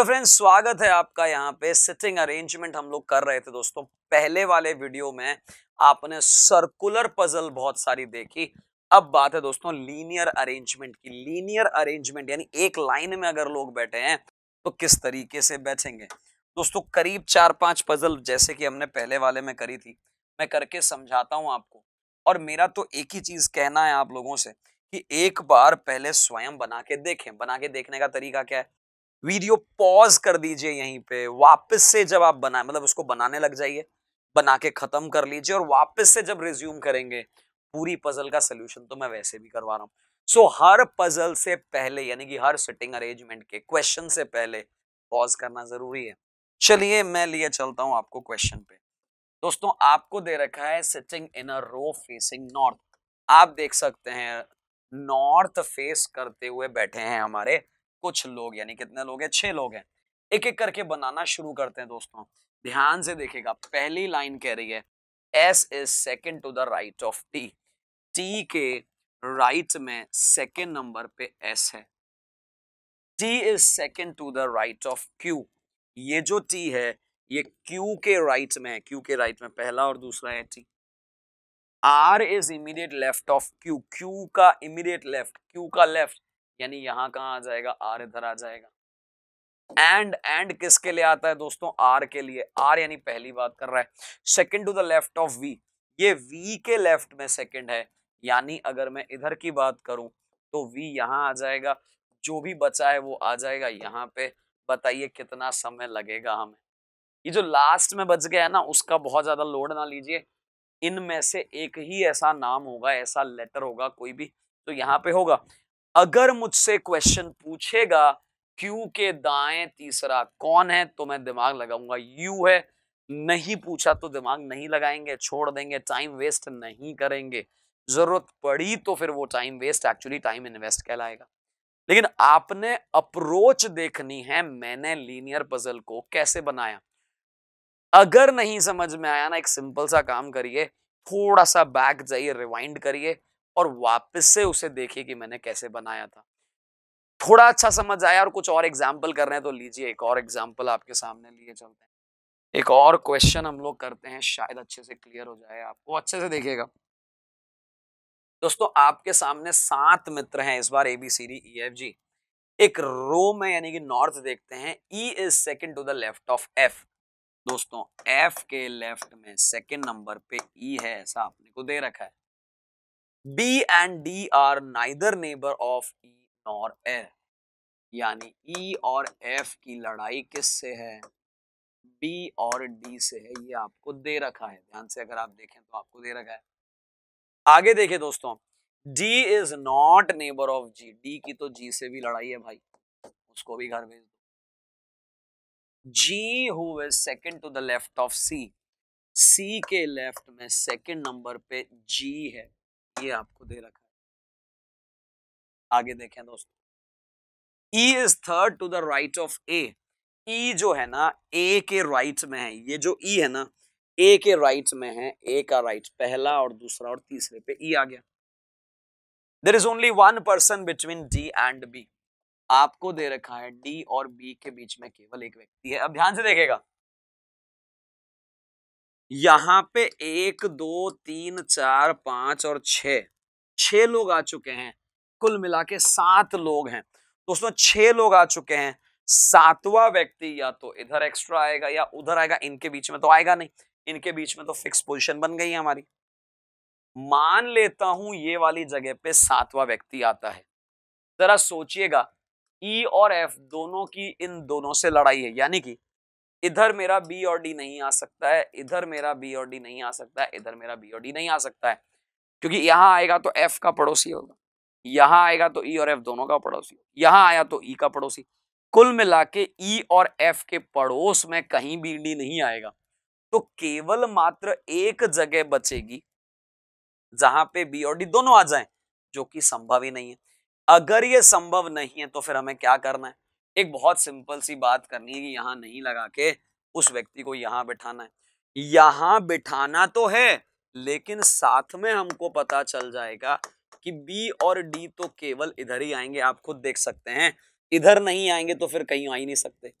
Hello friends स्वागत है आपका यहाँ पे सिटिंग अरेंजमेंट हम लोग कर रहे थे दोस्तों पहले वाले वीडियो में आपने सर्कुलर पजल बहुत सारी देखी अब बात है दोस्तों लीनियर अरेंजमेंट की लीनियर अरेंजमेंट यानी एक लाइन में अगर लोग बैठे हैं तो किस तरीके से बैठेंगे दोस्तों करीब चार पांच पजल जैसे कि हमने पहले वाले में करी थी मैं करके समझाता हूँ आपको और मेरा तो एक ही चीज कहना है आप लोगों से कि एक बार पहले स्वयं बना के देखें बना के देखने का तरीका क्या है वीडियो पॉज कर दीजिए यहीं पे वापस से जब आप बना मतलब उसको बनाने लग जाइए बना के ख़त्म कर लीजिए और वापस से जब रिज्यूम करेंगे पूरी पजल का सोल्यूशन तो मैं वैसे भी करवा रहा हूँ सो so, हर पजल से पहले यानी कि हर सिटिंग अरेंजमेंट के क्वेश्चन से पहले पॉज करना ज़रूरी है चलिए मैं लिए चलता हूँ आपको क्वेश्चन पे दोस्तों आपको दे रखा है sitting in a row facing north आप देख सकते हैं नॉर्थ फेस करते हुए बैठे हैं हमारे कुछ लोग यानी कितने लोग हैं छह लोग हैं एक एक करके बनाना शुरू करते हैं दोस्तों ध्यान से देखेगा पहली लाइन कह रही है S is second to the right of T T के राइट में सेकेंड नंबर पे एस है T is second to the right of Q ये जो टी है ये क्यू के राइट में है क्यू के राइट में पहला और दूसरा है T R is immediate left of Q Q का इमीडिएट लेफ्ट क्यू का लेफ्ट यानी यहां कहाँ आ जाएगा आर इधर आ जाएगा एंड एंड किसके लिए आता है दोस्तों आर के लिए आर यानी पहली बात कर रहा है second to the left of V ये वी के लेफ्ट में सेकंड है यानी अगर मैं इधर की बात करूं तो वी यहां आ जाएगा जो भी बचा है वो आ जाएगा यहाँ पे बताइए कितना समय लगेगा हमें ये जो लास्ट में बच गया है ना उसका बहुत ज्यादा लोड ना लीजिए इनमें से एक ही ऐसा नाम होगा ऐसा लेटर होगा कोई भी तो यहाँ पे होगा अगर मुझसे क्वेश्चन पूछेगा क्यू के दाएं तीसरा कौन है तो मैं दिमाग लगाऊंगा यू है नहीं पूछा तो दिमाग नहीं लगाएंगे छोड़ देंगे टाइम वेस्ट नहीं करेंगे जरूरत पड़ी तो फिर वो time waste actually time invest कहलाएगा लेकिन आपने अप्रोच देखनी है मैंने लीनियर पजल को कैसे बनाया अगर नहीं समझ में आया ना एक सिंपल सा काम करिए थोड़ा सा बैक जाइए रिवाइंड करिए और वापस से उसे देखे कि मैंने कैसे बनाया था थोड़ा अच्छा समझ आया और कुछ और एग्जाम्पल कर रहे हैं तो लीजिए एक और एग्जाम्पल आपके सामने लिए चलते हैं एक और क्वेश्चन हम लोग करते हैं शायद अच्छे से क्लियर हो जाए आपको अच्छे से देखिएगा दोस्तों आपके सामने सात मित्र हैं इस बार A B C E F G एक रो में यानी कि नॉर्थ देखते हैं E is second to the left of F दोस्तों एफ के लेफ्ट में सेकंड नंबर पे ई e है ऐसा आपने को दे रखा है B and D are neither neighbor of E nor F. यानी E और F की लड़ाई किससे है B और D से है ये आपको दे रखा है ध्यान से अगर आप देखें तो आपको दे रखा है आगे देखे दोस्तों D is not neighbour of G. D की तो G से भी लड़ाई है भाई उसको भी घर भेज दो G who is second to the left of C. C के लेफ्ट में सेकेंड नंबर पे G है ये आपको दे रखा है आगे देखें दोस्तों E is third to the right of A E जो है ना ए के राइट में है ये जो ई e है ना ए के राइट में है ए का राइट पहला और दूसरा और तीसरे पे ई e आ गया there is only one person between D and B आपको दे रखा है डी और बी के बीच में केवल एक व्यक्ति है अब ध्यान से देखेगा यहाँ पे एक दो तीन चार पांच और छ छ लोग आ चुके हैं कुल मिला के सात लोग हैं दोस्तों छह लोग आ चुके हैं सातवा व्यक्ति या तो इधर एक्स्ट्रा आएगा या उधर आएगा इनके बीच में तो आएगा नहीं इनके बीच में तो फिक्स पोजिशन बन गई है हमारी मान लेता हूं ये वाली जगह पे सातवा व्यक्ति आता है जरा सोचिएगा ई e और एफ दोनों की इन दोनों से लड़ाई है यानी कि इधर मेरा बी और डी नहीं आ सकता है इधर मेरा बी और डी नहीं आ सकता है इधर मेरा बी और डी नहीं आ सकता है क्योंकि यहाँ आएगा तो एफ का पड़ोसी होगा यहाँ आएगा तो ई e और एफ दोनों का पड़ोसी यहाँ आया तो ई e का पड़ोसी कुल मिला के ई e और एफ के पड़ोस में कहीं भी डी नहीं आएगा तो केवल मात्र एक जगह बचेगी जहां पे बी और डी दोनों आ जाएं जो कि संभव ही नहीं है अगर ये संभव नहीं है तो फिर हमें क्या करना है एक बहुत सिंपल सी बात करनी है कि यहाँ नहीं लगा के उस व्यक्ति को यहाँ बिठाना है यहाँ बिठाना तो है लेकिन साथ में हमको पता चल जाएगा कि बी और डी तो केवल इधर ही आएंगे आप खुद देख सकते हैं इधर नहीं आएंगे तो फिर कहीं आ ही नहीं सकते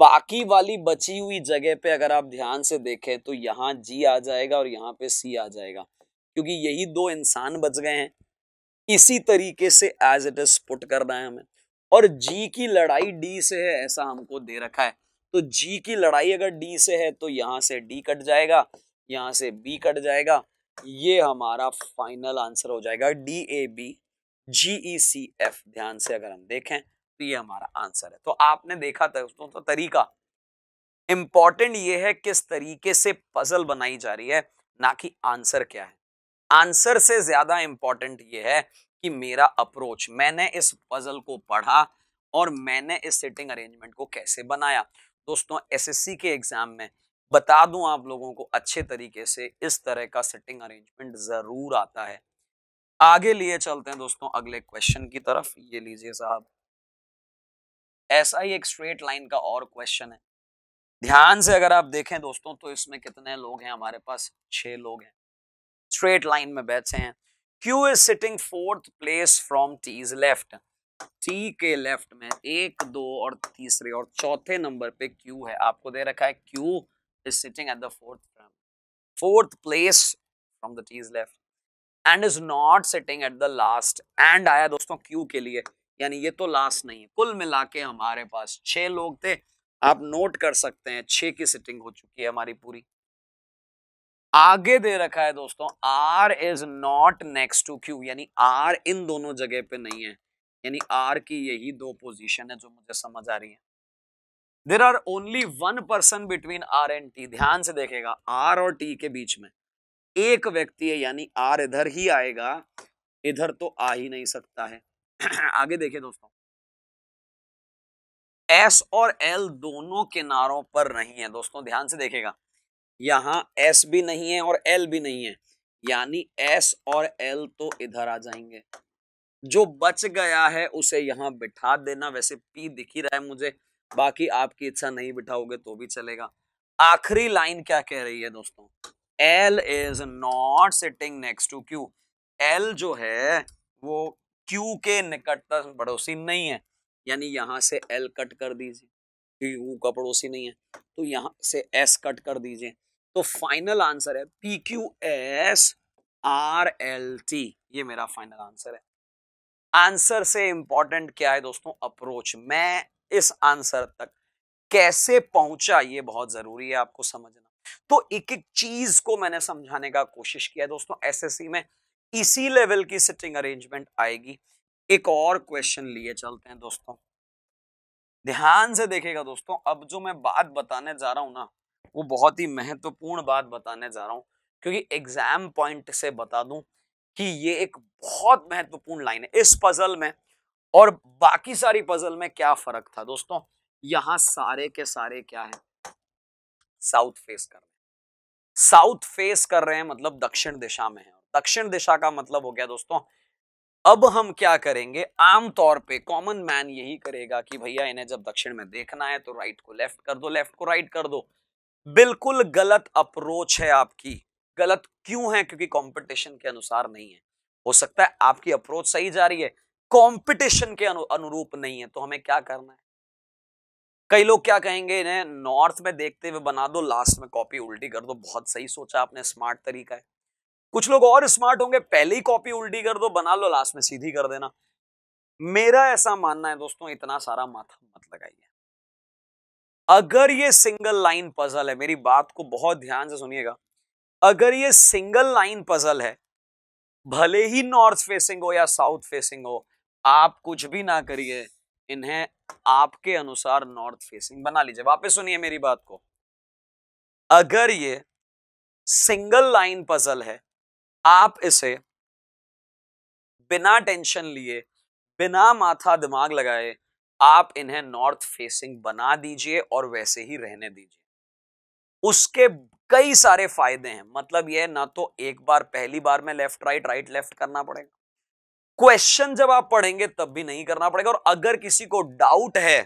बाकी वाली बची हुई जगह पे अगर आप ध्यान से देखें तो यहाँ जी आ जाएगा और यहाँ पे सी आ जाएगा क्योंकि यही दो इंसान बच गए हैं इसी तरीके से एज इट इज पुट करना है हमें और जी की लड़ाई डी से है ऐसा हमको दे रखा है तो जी की लड़ाई अगर डी से है तो यहाँ से डी कट जाएगा यहाँ से बी कट जाएगा ये हमारा फाइनल आंसर हो जाएगा D A B G E C F ध्यान से अगर हम देखें तो ये हमारा आंसर है तो आपने देखा था दोस्तों तो तरीका इम्पॉर्टेंट ये है किस तरीके से पजल बनाई जा रही है ना कि आंसर क्या है आंसर से ज्यादा इंपॉर्टेंट ये है कि मेरा अप्रोच मैंने इस पजल को पढ़ा और मैंने इस सिटिंग अरेंजमेंट को कैसे बनाया दोस्तों एसएससी के एग्जाम में बता दूं आप लोगों को अच्छे तरीके से इस तरह का सिटिंग अरेंजमेंट जरूर आता है आगे लिए चलते हैं दोस्तों अगले क्वेश्चन की तरफ ये लीजिए साहब ऐसा ही एक स्ट्रेट लाइन का और क्वेश्चन है ध्यान से अगर आप देखें दोस्तों तो इसमें कितने लोग हैं हमारे पास छह लोग हैं स्ट्रेट लाइन में बैठे हैं Q is sitting fourth place from T is left T के लेफ्ट में एक दो और तीसरे और चौथे नंबर पे क्यू है आपको दे रखा है Q is sitting at the fourth fourth place from the T is left and is not sitting at the last end आया दोस्तों क्यू के लिए यानी ये तो लास्ट नहीं है कुल मिला के हमारे पास छह लोग थे आप नोट कर सकते हैं छ की सिटिंग हो चुकी है हमारी पूरी आगे दे रखा है दोस्तों R is not next to Q यानी R इन दोनों जगह पे नहीं है यानी R की यही दो पोजीशन है जो मुझे समझ आ रही है there R only one person between R and T ध्यान से देखेगा आर और टी के बीच में एक व्यक्ति है यानी आर इधर ही आएगा इधर तो आ ही नहीं सकता है आगे देखिए दोस्तों एस और एल दोनों किनारों पर नहीं है दोस्तों ध्यान से देखेगा यहाँ एस भी नहीं है और एल भी नहीं है यानी एस और एल तो इधर आ जाएंगे जो बच गया है उसे यहाँ बिठा देना वैसे पी दिख ही रहा है मुझे बाकी आपकी इच्छा नहीं बिठाओगे तो भी चलेगा आखिरी लाइन क्या कह रही है दोस्तों L is not sitting next to Q L जो है वो क्यू के निकटतम पड़ोसी नहीं है यानी यहाँ से एल कट कर दीजिए क्यू का पड़ोसी नहीं है तो यहाँ से एस कट कर दीजिए तो फाइनल आंसर है P Q S R L T ये मेरा फाइनल आंसर है आंसर से इंपॉर्टेंट क्या है दोस्तों अप्रोच मैं इस आंसर तक कैसे पहुंचा ये बहुत जरूरी है आपको समझना तो एक एक चीज को मैंने समझाने का कोशिश किया दोस्तों एसएससी में इसी लेवल की सिटिंग अरेंजमेंट आएगी एक और क्वेश्चन लिए चलते हैं दोस्तों ध्यान से देखेगा दोस्तों अब जो मैं बात बताने जा रहा हूं ना वो बहुत ही महत्वपूर्ण बात बताने जा रहा हूँ क्योंकि एग्जाम पॉइंट से बता दूं कि ये एक बहुत महत्वपूर्ण लाइन है इस पजल में और बाकी सारी पजल में क्या फर्क था दोस्तों यहां सारे के सारे क्या है साउथ फेस कर रहे हैं साउथ फेस कर रहे हैं मतलब दक्षिण दिशा में है दक्षिण दिशा का मतलब हो गया दोस्तों अब हम क्या करेंगे आमतौर पे कॉमन मैन यही करेगा कि भैया इन्हें जब दक्षिण में देखना है तो राइट को लेफ्ट कर दो लेफ्ट को राइट कर दो बिल्कुल गलत अप्रोच है आपकी गलत क्यों है क्योंकि कंपटीशन के अनुसार नहीं है हो सकता है आपकी अप्रोच सही जा रही है कंपटीशन के अनु, अनुरूप नहीं है तो हमें क्या करना है कई लोग क्या कहेंगे इन्हें नॉर्थ में देखते हुए बना दो लास्ट में कॉपी उल्टी कर दो बहुत सही सोचा आपने स्मार्ट तरीका है कुछ लोग और स्मार्ट होंगे पहले ही कॉपी उल्टी कर दो बना लो लास्ट में सीधी कर देना मेरा ऐसा मानना है दोस्तों इतना सारा माथा मत लगाइए अगर ये सिंगल लाइन पजल है मेरी बात को बहुत ध्यान से सुनिएगा अगर ये सिंगल लाइन पजल है भले ही नॉर्थ फेसिंग हो या साउथ फेसिंग हो आप कुछ भी ना करिए इन्हें आपके अनुसार नॉर्थ फेसिंग बना लीजिए वापस सुनिए मेरी बात को अगर ये सिंगल लाइन पजल है आप इसे बिना टेंशन लिए बिना माथा दिमाग लगाए आप इन्हें नॉर्थ फेसिंग बना दीजिए और वैसे ही रहने दीजिए उसके कई सारे फायदे हैं मतलब यह ना तो एक बार पहली बार में लेफ्ट राइट राइट लेफ्ट करना पड़ेगा क्वेश्चन जब आप पढ़ेंगे तब भी नहीं करना पड़ेगा और अगर किसी को डाउट है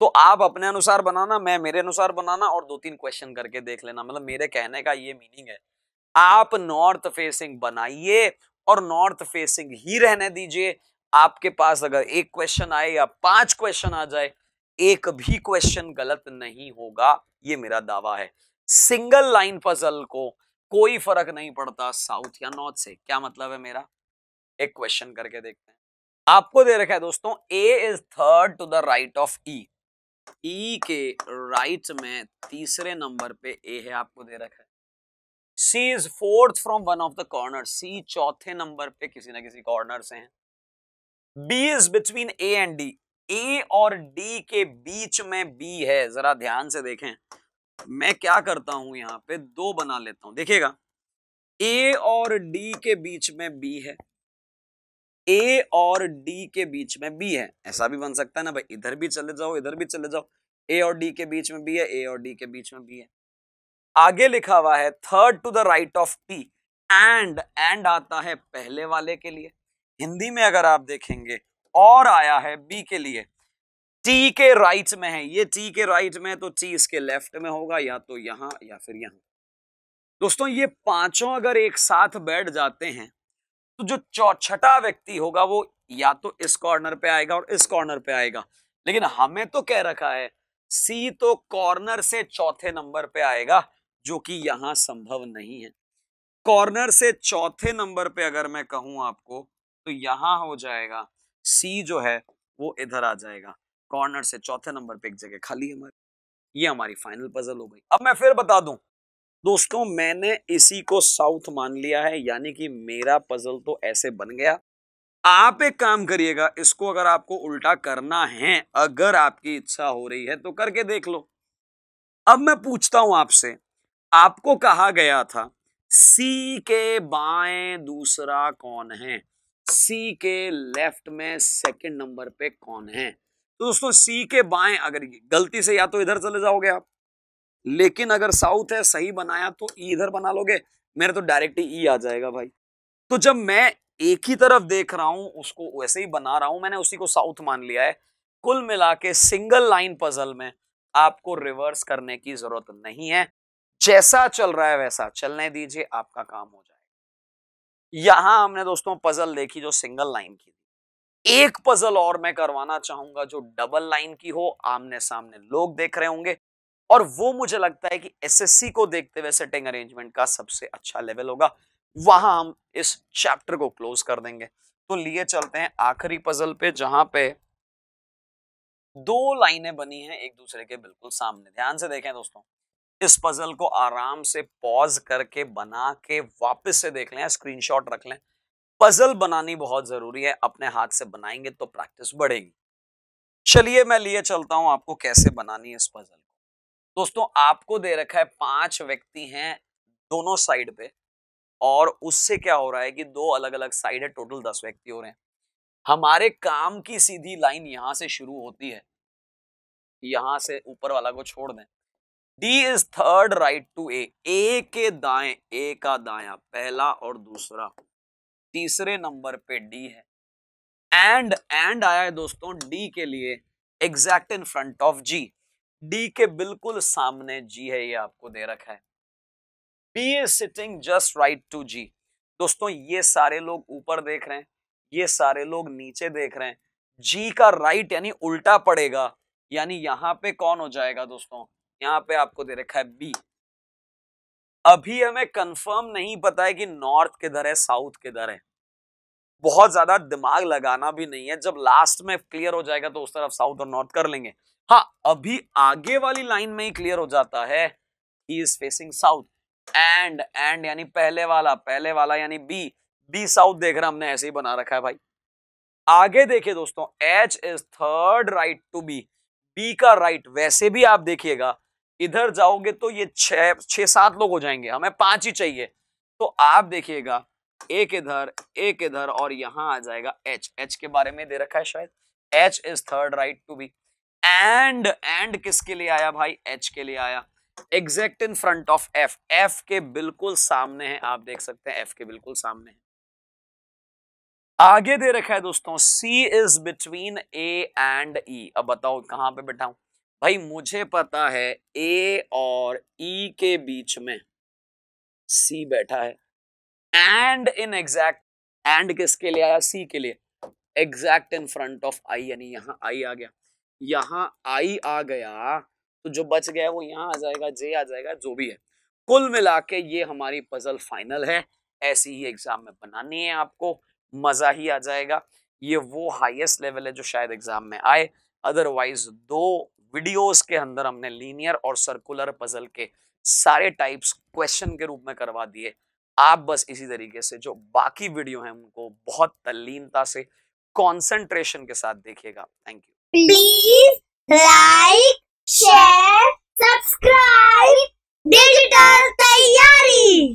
तो आप अपने अनुसार बनाना मैं मेरे अनुसार बनाना और दो तीन क्वेश्चन करके देख लेना मतलब मेरे कहने का ये मीनिंग है आप नॉर्थ फेसिंग बनाइए और नॉर्थ फेसिंग ही रहने दीजिए आपके पास अगर एक क्वेश्चन आए या पांच क्वेश्चन आ जाए एक भी क्वेश्चन गलत नहीं होगा ये मेरा दावा है सिंगल लाइन पजल को कोई फर्क नहीं पड़ता साउथ या नॉर्थ से क्या मतलब है मेरा एक क्वेश्चन करके देखते हैं आपको दे रखा है दोस्तों A is third to the right of E E के राइट में तीसरे नंबर पे ए है आपको दे रखा है C is fourth from one of the corner C चौथे नंबर पे किसी ना किसी कॉर्नर से है B is between A and D A और डी के बीच में बी है जरा ध्यान से देखें मैं क्या करता हूं यहां पे दो बना लेता हूं देखिएगा ए और डी के बीच में बी है ए और डी के बीच में बी है ऐसा भी बन सकता है ना भाई इधर भी चले जाओ इधर भी चले जाओ ए और डी के बीच में बी है ए और डी के बीच में बी है आगे लिखा हुआ है third to the right of P and and आता है पहले वाले के लिए हिंदी में अगर आप देखेंगे और आया है बी के लिए टी के राइट में है ये टी के राइट में है तो टी इसके लेफ्ट में होगा या तो यहां या फिर यहां दोस्तों ये पांचों अगर एक साथ बैठ जाते हैं तो जो चौछठा व्यक्ति होगा वो या तो इस कॉर्नर पे आएगा और इस कॉर्नर पे आएगा लेकिन हमें तो कह रखा है सी तो कॉर्नर से चौथे नंबर पे आएगा जो कि यहां संभव नहीं है कॉर्नर से चौथे नंबर पे अगर मैं कहूं आपको तो यहाँ हो जाएगा सी जो है वो इधर आ जाएगा कॉर्नर से चौथे नंबर पे एक जगह खाली हमारे ये हमारी फाइनल पजल हो गई अब मैं फिर बता दूं दोस्तों मैंने इसी को साउथ मान लिया है यानी कि मेरा पजल तो ऐसे बन गया आप एक काम करिएगा इसको अगर आपको उल्टा करना है अगर आपकी इच्छा हो रही है तो करके देख लो अब मैं पूछता हूं आपसे आपको कहा गया था सी के बाएं दूसरा कौन है सी के लेफ्ट में सेकंड नंबर पे कौन है तो दोस्तों सी के बाएं अगर गलती से या तो इधर चले जाओगे आप लेकिन अगर साउथ है सही बनाया तो ई इधर बना लोगे मेरा तो डायरेक्ट ई आ जाएगा भाई तो जब मैं एक ही तरफ देख रहा हूं उसको वैसे ही बना रहा हूं मैंने उसी को साउथ मान लिया है कुल मिला के सिंगल लाइन पजल में आपको रिवर्स करने की जरूरत नहीं है जैसा चल रहा है वैसा चलने दीजिए आपका काम हो जाए यहां हमने दोस्तों पजल देखी जो सिंगल लाइन की एक पजल और मैं करवाना चाहूंगा जो डबल लाइन की हो आमने सामने लोग देख रहे होंगे और वो मुझे लगता है कि एसएससी को देखते हुए सेटिंग अरेंजमेंट का सबसे अच्छा लेवल होगा वहां हम इस चैप्टर को क्लोज कर देंगे तो लिए चलते हैं आखिरी पजल पे जहां पे दो लाइनें बनी हैं एक दूसरे के बिल्कुल सामने ध्यान से देखें दोस्तों इस पजल को आराम से पॉज करके बना के वापस से देख लें स्क्रीनशॉट रख लें पजल बनानी बहुत ज़रूरी है अपने हाथ से बनाएंगे तो प्रैक्टिस बढ़ेगी चलिए मैं लिए चलता हूं आपको कैसे बनानी है इस पजल को दोस्तों आपको दे रखा है पांच व्यक्ति हैं दोनों साइड पे और उससे क्या हो रहा है कि दो अलग अलग साइड है टोटल दस व्यक्ति हो रहे हैं हमारे काम की सीधी लाइन यहां से शुरू होती है यहां से ऊपर वाला को छोड़ दें D is third right to A A के दाएं ए का दाया पहला और दूसरा तीसरे नंबर पे डी है एंड एंड आया है दोस्तों डी के लिए exact in front of G D के बिल्कुल सामने जी है ये आपको दे रखा है B is sitting just right to G दोस्तों ये सारे लोग ऊपर देख रहे हैं ये सारे लोग नीचे देख रहे हैं जी का राइट यानी उल्टा पड़ेगा यानी यहां पे कौन हो जाएगा दोस्तों यहां पे आपको दे रखा है बी अभी हमें कंफर्म नहीं पता है कि नॉर्थ किधर है साउथ किधर है बहुत ज्यादा दिमाग लगाना भी नहीं है जब लास्ट में क्लियर हो जाएगा तो उस तरफ साउथ और नॉर्थ कर लेंगे हाँ अभी आगे वाली लाइन में ही क्लियर हो जाता है he is facing south and and यानी पहले वाला पहले वाला यानी बी बी साउथ देख रहा हमने ऐसे ही बना रखा है भाई आगे देखिए दोस्तों H is third right to B B का राइट right, वैसे भी आप देखिएगा इधर जाओगे तो ये छह छः सात लोग हो जाएंगे हमें पांच ही चाहिए तो आप देखिएगा एक इधर एक इधर और यहां आ जाएगा एच एच के बारे में दे रखा है शायद H is third right to B and and किसके लिए आया भाई एच के लिए आया exact in front of F F के बिल्कुल सामने है आप देख सकते हैं एफ के बिल्कुल सामने है आगे दे रखा है दोस्तों C is between A and E अब बताओ कहां पे हूं भाई मुझे पता है ए और ई e के बीच में सी बैठा है एंड इन एग्जैक्ट एंड किसके लिए आया सी के लिए exact in front of I यानी यहां आई आ गया यहां आई आ गया तो जो बच गया वो यहां आ जाएगा जे आ जाएगा जो भी है कुल मिला के ये हमारी पजल फाइनल है ऐसी ही एग्जाम में बनानी है आपको मज़ा ही आ जाएगा ये वो हाईएस्ट लेवल है जो शायद एग्जाम में आए अदरवाइज दो वीडियोस के अंदर हमने लीनियर और सर्कुलर पजल के सारे टाइप्स क्वेश्चन के रूप में करवा दिए आप बस इसी तरीके से जो बाकी वीडियो हैं उनको बहुत तल्लीनता से कॉन्सेंट्रेशन के साथ देखिएगा thank you please like share subscribe digital तैयारी